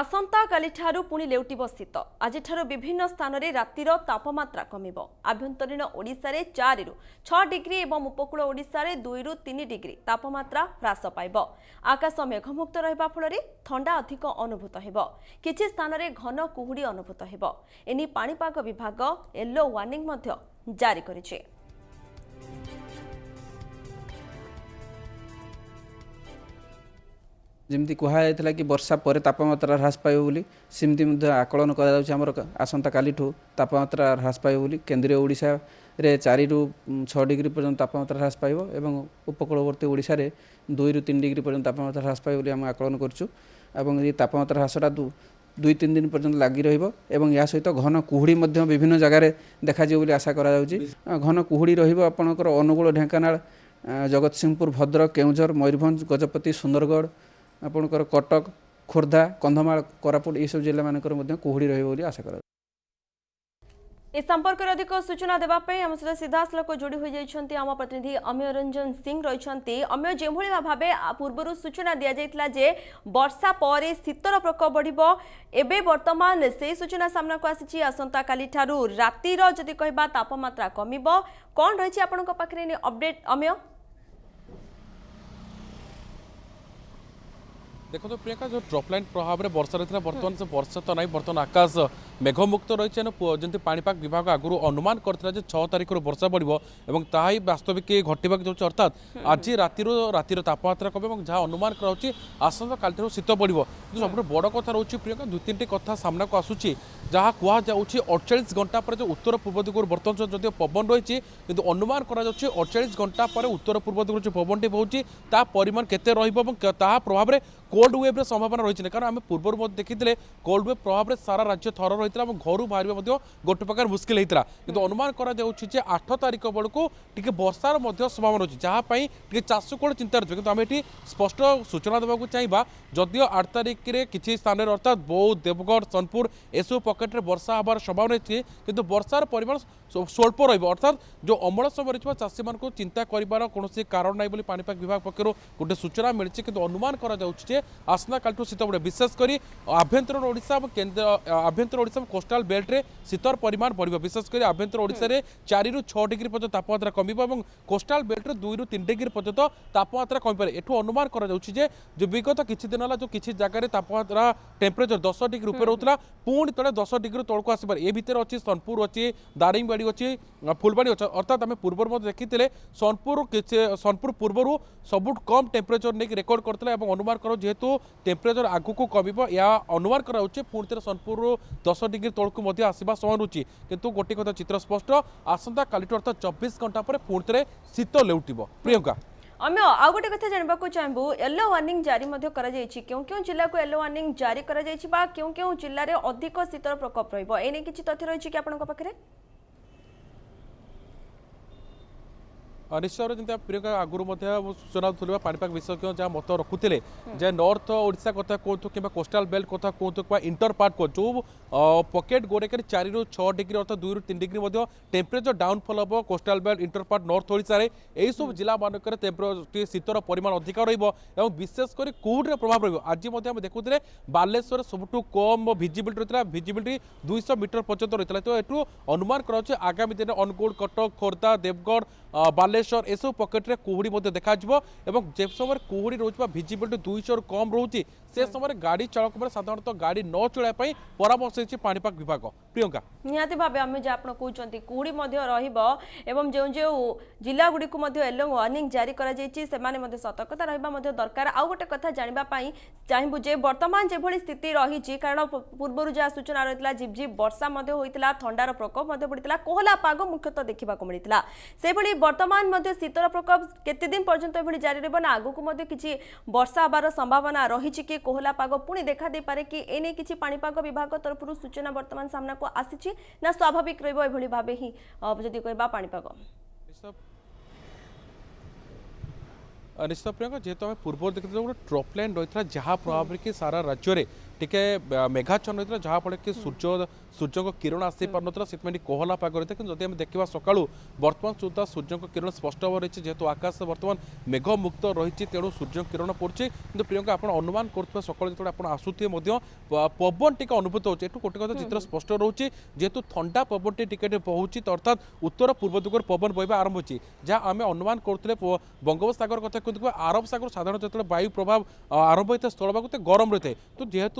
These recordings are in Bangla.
ଆସନ୍ତାକାଲିଠାରୁ ପୁଣି ଲେଉଟିବ ଶୀତ ଆଜିଠାରୁ ବିଭିନ୍ନ ସ୍ଥାନରେ ରାତିର ତାପମାତ୍ରା କମିବ ଆଭ୍ୟନ୍ତରୀଣ ଓଡ଼ିଶାରେ ଚାରିରୁ ଛଅ ଡିଗ୍ରୀ ଏବଂ ଉପକୂଳ ଓଡ଼ିଶାରେ ଦୁଇରୁ ତିନି ଡିଗ୍ରୀ ତାପମାତ୍ରା ହ୍ରାସ ପାଇବ ଆକାଶ ମେଘମୁକ୍ତ ରହିବା ଫଳରେ ଥଣ୍ଡା ଅଧିକ ଅନୁଭୂତ ହେବ କିଛି ସ୍ଥାନରେ ଘନ କୁହୁଡ଼ି ଅନୁଭୂତ ହେବ ଏନେଇ ପାଣିପାଗ ବିଭାଗ ୟେଲୋ ୱାର୍ଣ୍ଣିଂ ମଧ୍ୟ ଜାରି କରିଛି ଯେମିତି କୁହାଯାଇଥିଲା କି ବର୍ଷା ପରେ ତାପମାତ୍ରା ହ୍ରାସ ପାଇବ ବୋଲି ସେମିତି ମଧ୍ୟ ଆକଳନ କରାଯାଉଛି ଆମର ଆସନ୍ତାକାଲିଠୁ ତାପମାତ୍ରା ହ୍ରାସ ପାଇବ ବୋଲି କେନ୍ଦ୍ରୀୟ ଓଡ଼ିଶାରେ ଚାରିରୁ ଛଅ ଡିଗ୍ରୀ ପର୍ଯ୍ୟନ୍ତ ତାପମାତ୍ରା ହ୍ରାସ ପାଇବ ଏବଂ ଉପକୂଳବର୍ତ୍ତୀ ଓଡ଼ିଶାରେ ଦୁଇରୁ ତିନି ଡିଗ୍ରୀ ପର୍ଯ୍ୟନ୍ତ ତାପମାତ୍ରା ହ୍ରାସ ପାଇବ ବୋଲି ଆମେ ଆକଳନ କରୁଛୁ ଏବଂ ଏହି ତାପମାତ୍ରା ହ୍ରାସଟା ଦୁଇ ତିନି ଦିନ ପର୍ଯ୍ୟନ୍ତ ଲାଗି ରହିବ ଏବଂ ଏହା ସହିତ ଘନ କୁହୁଡ଼ି ମଧ୍ୟ ବିଭିନ୍ନ ଜାଗାରେ ଦେଖାଯିବ ବୋଲି ଆଶା କରାଯାଉଛି ଘନ କୁହୁଡ଼ି ରହିବ ଆପଣଙ୍କର ଅନୁଗୁଳ ଢେଙ୍କାନାଳ ଜଗତସିଂହପୁର ଭଦ୍ରକ କେଉଁଝର ମୟୂରଭଞ୍ଜ ଗଜପତି ସୁନ୍ଦରଗଡ଼ ଆପଣଙ୍କର କଟକ ଖୋର୍ଦ୍ଧା କନ୍ଧମାଳ କୋରାପୁଟ ଏସବୁ ଜିଲ୍ଲାମାନଙ୍କର ମଧ୍ୟ କୁହୁଡ଼ି ରହିବ ବୋଲି ଆଶା କରାଯାଏ ଏ ସମ୍ପର୍କରେ ଅଧିକ ସୂଚନା ଦେବା ପାଇଁ ଆମ ସହିତ ସିଧାସଳଖ ଯୋଡ଼ି ହୋଇଯାଇଛନ୍ତି ଆମ ପ୍ରତିନିଧି ଅମୀୟ ରଞ୍ଜନ ସିଂହ ରହିଛନ୍ତି ଅମୀୟ ଯେଉଁଭଳି ଭାବେ ପୂର୍ବରୁ ସୂଚନା ଦିଆଯାଇଥିଲା ଯେ ବର୍ଷା ପରେ ଶୀତର ପ୍ରକୋପ ବଢ଼ିବ ଏବେ ବର୍ତ୍ତମାନ ସେହି ସୂଚନା ସାମ୍ନାକୁ ଆସିଛି ଆସନ୍ତାକାଲିଠାରୁ ରାତିର ଯଦି କହିବା ତାପମାତ୍ରା କମିବ କ'ଣ ରହିଛି ଆପଣଙ୍କ ପାଖରେ ଅପଡେଟ୍ ଅମୀୟ দেখুন প্রিয়াঙ্কা যে ড্রপলাইন প্রভাবে বর্ষা রয়েছে বর্তমান সে বর্ষা তো নাই বর্তমান আকাশ মেঘমুক্ত রয়েছে যেমনি পাপাগ বিভাগ আগর অনুমান করে যে ছ তারিখর বর্ষা পড়ব এবং তাই বাস্তবিক ঘটবা যাচ্ছে অর্থাৎ আজ রাতির রাতির তাপমাত্রা কমে এবং যা অনুমান করা হচ্ছে আসন্ত আসন্তকাল শীত পড়ব কিন্তু সবুঠ বড় কথা রয়েছে প্রিয়াঙ্কা দু তিনটি কথা সামনাকু আসুচি ଯାହା କୁହାଯାଉଛି ଅଡ଼ଚାଳିଶ ଘଣ୍ଟା ପରେ ଯେଉଁ ଉତ୍ତର ପୂର୍ବ ଦିଗରୁ ବର୍ତ୍ତମାନ ଯଦିଓ ପବନ ରହିଛି କିନ୍ତୁ ଅନୁମାନ କରାଯାଉଛି ଅଡ଼ଚାଳିଶ ଘଣ୍ଟା ପରେ ଉତ୍ତର ପୂର୍ବ ଦିଗରୁ ଯେଉଁ ପବନଟି ବହୁଛି ତା ପରିମାଣ କେତେ ରହିବ ଏବଂ ତାହା ପ୍ରଭାବରେ କୋଲ୍ଡ ୱେଭ୍ର ସମ୍ଭାବନା ରହିଛି ନା କାରଣ ଆମେ ପୂର୍ବରୁ ମଧ୍ୟ ଦେଖିଥିଲେ କୋଲ୍ଡ ୱେଭ୍ ପ୍ରଭାବରେ ସାରା ରାଜ୍ୟ ଥର ରହିଥିଲା ଏବଂ ଘରୁ ବାହାରିବା ମଧ୍ୟ ଗୋଟେ ପ୍ରକାର ମୁସ୍କିଲ ହେଇଥିଲା କିନ୍ତୁ ଅନୁମାନ କରାଯାଉଛି ଯେ ଆଠ ତାରିଖ ବେଳକୁ ଟିକେ ବର୍ଷାର ମଧ୍ୟ ସମ୍ଭାବନା ରହିଛି ଯାହା ପାଇଁ ଟିକେ ଚାଷ କୋଣ ଚିନ୍ତାରେ ଥିବେ କିନ୍ତୁ ଆମେ ଏଠି ସ୍ପଷ୍ଟ ସୂଚନା ଦେବାକୁ ଚାହିଁବା ଯଦିଓ ଆଠ ତାରିଖରେ କିଛି ସ୍ଥାନରେ ଅର୍ଥାତ୍ ବୌଦ୍ଧ ଦେବଗଡ଼ ସୋନପୁର ଏସବୁ পকেটে বর্ষা হওয়ার সম্ভাবনা রয়েছে কিন্তু বর্ষার পরিমাণ স্বল্প রহব অর্থাৎ যে অমল সময় রয়েছে চাষী মানুষ চিন্তা করবার কোণী কারণ নাই বলে পাপাগ বিভাগ পক্ষ গোটে সূচনা মিছে কিন্তু অনুমান করা যাচ্ছে যে আসনাকালু শীত বড়ে বিশেষ করে আভ্যন্তরীণ ওড়শা এবং কেন্দ্র আভ্যন্তরীণ ওড়শা এবং কোষ্টাল বেল্টে শীতর পরিমাণ পড়ব বিশেষ করে আভ্যন্তর ওড়শার চারি ছ ডিগ্রি পর্যন্ত তাপমাত্রা কমিব এবং কোষ্টাল বেল্টে দুই রু তিন ডিগ্রি পর্যন্ত তাপমাত্রা কমিপারে এঠু অনুমান করা যাচ্ছে যে বিগত কিছু দিন হল যে কিছু জায়গায় তাপমাত্রা টেম্পারেচর দশ ডিগ্রি উপরে রহুলা পুঁ তো দশ দশ ডিগ্রি তলক আসবার এ ভিতরে অছি সোনপুর অছি দারিংবাড়ি অছি ফুলবাণী অছি অর্থাৎ আমি পূর্ব দেখিলে সোনপুর সোনপুর পূর্বর সবু কম টেম্পরেচর নিয়ে রেকর্ড করে এবং অনুমান কর যেহেতু টেম্পরেচর আগুক কমিব এ অনুমান করা হচ্ছে পুঁ থে সোনপুর দশ ডিগ্রি তলকু আসবা সহনুচি কিন্তু গোটি কথা চিত্র স্পষ্ট আসন্তা কালিঠু অর্থাৎ চব্বিশ ঘণ্টা পরে পুঁ থে শীত লেউটিব প্রিয়ঙ্কা ଅମ୍ୟ ଆଉ ଗୋଟେ କଥା ଜାଣିବାକୁ ଚାହିଁବୁ ୟେଲୋ ୱାର୍ଣ୍ଣିଂ ଜାରି ମଧ୍ୟ କରାଯାଇଛି କେଉଁ କେଉଁ ଜିଲ୍ଲାକୁ ୟେଲୋ ୱାର୍ଣ୍ଣିଂ ଜାରି କରାଯାଇଛି ବା କେଉଁ କେଉଁ ଜିଲ୍ଲାରେ ଅଧିକ ଶୀତର ପ୍ରକୋପ ରହିବ ଏ ନେଇ କିଛି ତଥ୍ୟ ରହିଛି କି ଆପଣଙ୍କ ପାଖରେ ନିଶ୍ଚିତ ଭାବରେ ଯେମିତି ପ୍ରିୟଙ୍କା ଆଗରୁ ମଧ୍ୟ ସୂଚନା ଦେଉଥିଲେ ପାଣିପାଗ ବିଶେଷଜ୍ଞ ଯାହା ମତ ରଖୁଥିଲେ ଯେ ନର୍ଥ ଓଡ଼ିଶା କଥା କୁହନ୍ତୁ କିମ୍ବା କୋଷ୍ଟାଲ ବେଲ୍ଟ କଥା କୁହନ୍ତୁ କିମ୍ବା ଇଣ୍ଟର ପାର୍ଟ କୁହନ୍ତୁ ଯେଉଁ ପକେଟ୍ ଗୋଟେକରେ ଚାରିରୁ ଛଅ ଡିଗ୍ରୀ ଅର୍ଥାৎ ଦୁଇରୁ ତିନି ଡିଗ୍ରୀ ମଧ୍ୟ ଟେମ୍ପରେଚର ଡାଉନଫଲ୍ ହେବ coastal belt inter part north ଓଡ଼ିଶାରେ ଏହିସବୁ ଜିଲ୍ଲାମାନଙ୍କରେ ଟେମ୍ପରେଚର ଶୀତର ପରିମାଣ ଅଧିକ ରହିବ ଏବଂ ବିଶେଷ କରି କୋଉଡ଼ିରେ ପ୍ରଭାବ ରହିବ ଆଜି ମଧ୍ୟ ଆମେ ଦେଖୁଥିଲେ ବାଲେଶ୍ୱର ସବୁଠୁ କମ୍ ଭିଜିବିଲିଟି ରହିଥିଲା ଭିଜିବିଲିଟି ଦୁଇଶହ ମିଟର ପର୍ଯ୍ୟନ୍ତ ରହିଥିଲା ତ ଏଠୁ ଅନୁମାନ କରାଯାଉଛି ଆଗାମୀ ଦିନରେ ଅନୁଗୁଳ କଟକ ଖୋର୍ଦ୍ଧା ଦେବଗଡ଼ ବାଲେଶ୍ୱର ବାଲେଶ୍ୱର ଏସବୁ ପକେଟରେ କୁହୁଡ଼ି ମଧ୍ୟ ଦେଖାଯିବ ଏବଂ ଯେ ସମୟରେ କୁହୁଡ଼ି ରହୁଛି ବା ଭିଜିବିଲିଟି ଦୁଇଶହରୁ କମ୍ ରହୁଛି ସେ ସମୟରେ ଗାଡ଼ି ଚାଳକମାନେ ସାଧାରଣତଃ ଗାଡ଼ି ନ ଚଳାଇବା ପାଇଁ ପରାମର୍ଶ ଦେଇଛି ପାଣିପାଗ ବିଭାଗ ପ୍ରିୟଙ୍କା ନିହାତି ଭାବେ ଆମେ ଯେ ଆପଣ କହୁଛନ୍ତି କୁହୁଡ଼ି ମଧ୍ୟ ରହିବ ଏବଂ ଯେଉଁ ଯେଉଁ ଜିଲ୍ଲାଗୁଡ଼ିକୁ ମଧ୍ୟ ୟେଲୋ ୱାର୍ଣ୍ଣିଂ ଜାରି କରାଯାଇଛି ସେମାନେ ମଧ୍ୟ ସତର୍କତା ରହିବା ମଧ୍ୟ ଦରକାର ଆଉ ଗୋଟେ କଥା ଜାଣିବା ପାଇଁ ଚାହିଁବୁ ଯେ ବର୍ତ୍ତମାନ যেভাবে স্থিতি রয়েছে কারণ পূর্বর যা সূচনা রয়েছে ঝিপঝিপ বর্ষা হয়েছিল থন্ডার প্রকোপ পড়ে কোহলা পাগ মুখ্যতঃ দেখা মিলে সেইভাবে বর্তমান ବର୍ତ୍ତମାନ ଶୀତର ପ୍ରକୋପ କେତେଦିନ ପର୍ଯ୍ୟନ୍ତ ଏଭଳି ଜାରି ରହିବ ନା ଆଗକୁ ମଧ୍ୟ କିଛି ବର୍ଷା ହେବାର ସମ୍ଭାବନା ରହିଛି କି କୋହଲା ପାଗ ପୁଣି ଦେଖାଦେଇପାରେ କି ଏନେଇ କିଛି ପାଣିପାଗ ବିଭାଗ ତରଫରୁ ସୂଚନା ବର୍ତ୍ତମାନ ସାମ୍ନାକୁ ଆସିଛି ନା ସ୍ୱାଭାବିକ ରହିବ ଏଭଳି ଭାବେ ହିଁ ଯଦି କହିବା ପାଣିପାଗ নিশ্চিত প্রিয়ঙ্কা যেহেতু আমি পূর্ব দেখেছিল গোটে ট্রপলাইন রয়েছে যা প্রভাবে কি সারা রাজ্যের টিকে মেଘାଚ୍ଛନ୍ନ ହୋଇଥିଲା ଯାହାଫଳରେ କି ସୂର୍ଯ୍ୟ ସୂର୍ଯ୍ୟଙ୍କ କିରଣ ଆସିପାରୁନଥିଲା ସେଥିପାଇଁ ଟିକେ କୋହଲା ପାଗ ରହିଥିଲା କିନ୍ତୁ ଯଦି ଆମେ ଦେଖିବା ସକାଳୁ ବର୍ତ୍ତମାନ ସୁଦ୍ଧା ସୂର୍ଯ୍ୟଙ୍କ କିରଣ ସ୍ପଷ୍ଟ ଭାବରେ ରହିଛି ଯେହେତୁ ଆକାଶ ବର୍ତ୍ତମାନ ମେଘମୁକ୍ତ ରହିଛି ତେଣୁ ସୂର୍ଯ୍ୟଙ୍କ କିରଣ ପଡ଼ୁଛି କିନ୍ତୁ ପ୍ରିୟଙ୍କା ଆପଣ ଅନୁମାନ କରୁଥିବା ସକାଳୁ ଯେତେବେଳେ ଆପଣ ଆସୁଥିବେ ମଧ୍ୟ ପବନ ଟିକେ ଅନୁଭୂତ ହେଉଛି ଏଠୁ ଗୋଟେ କଥା ଚିତ୍ର ସ୍ପଷ୍ଟ ରହୁଛି ଯେହେତୁ ଥଣ୍ଡା ପବନଟି ଟିକେ ବହୁଛି ଅର୍ଥାତ୍ ଉତ୍ତର ପୂର୍ବ ଦିଗରୁ ପବନ ବହିବା ଆରମ୍ଭ ହୋଇଛି ଯାହା ଆମେ ଅନୁମାନ କରୁଥିଲେ ବଙ୍ଗୋପସାଗର କଥା କହୁଥିବା ଆରବ ସାଗର ସାଧାରଣତଃ ଯେତେବେଳେ ବାୟୁ ପ୍ରଭାବ ଆରମ୍ଭ ହୋଇଥାଏ ସ୍ଥଳଭାଗ ତ ଗରମ ରହିଥାଏ ତ ଯେହେତୁ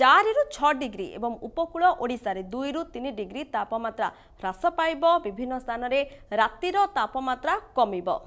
ଚାରିରୁ ଛଅ ଡିଗ୍ରୀ ଏବଂ ଉପକୂଳ ଓଡ଼ିଶାରେ ଦୁଇରୁ ତିନି ଡିଗ୍ରୀ ତାପମାତ୍ରା ହ୍ରାସ ପାଇବ ବିଭିନ୍ନ ସ୍ଥାନରେ ରାତିର ତାପମାତ୍ରା କମିବ